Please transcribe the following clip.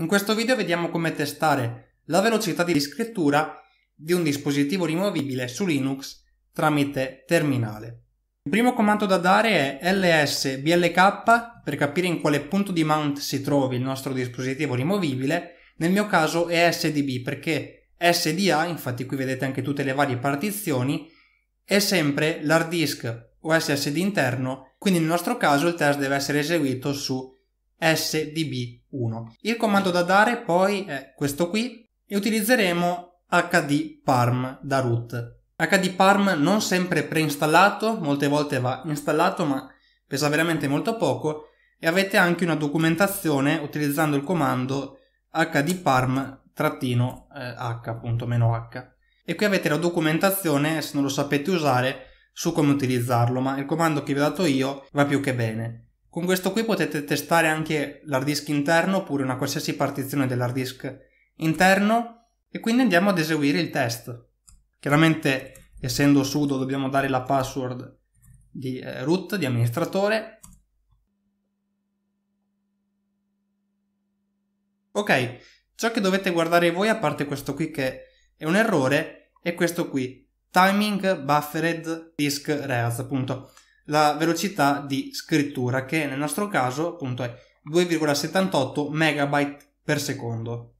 In questo video vediamo come testare la velocità di scrittura di un dispositivo rimovibile su Linux tramite terminale. Il primo comando da dare è lsblk per capire in quale punto di mount si trovi il nostro dispositivo rimovibile, nel mio caso è sdb perché sda, infatti qui vedete anche tutte le varie partizioni, è sempre l'hard disk o SSD interno, quindi nel nostro caso il test deve essere eseguito su SDB1. Il comando da dare poi è questo qui e utilizzeremo hdparm da root. hdparm non sempre preinstallato, molte volte va installato ma pesa veramente molto poco e avete anche una documentazione utilizzando il comando hdparm-h.h. Eh, e qui avete la documentazione, se non lo sapete usare, su come utilizzarlo, ma il comando che vi ho dato io va più che bene. Con questo qui potete testare anche l'hard disk interno oppure una qualsiasi partizione dell'hard disk interno e quindi andiamo ad eseguire il test. Chiaramente essendo sudo dobbiamo dare la password di eh, root, di amministratore. Ok, ciò che dovete guardare voi, a parte questo qui che è un errore, è questo qui, timing buffered disk reals appunto la velocità di scrittura che nel nostro caso appunto è 2,78 megabyte per secondo.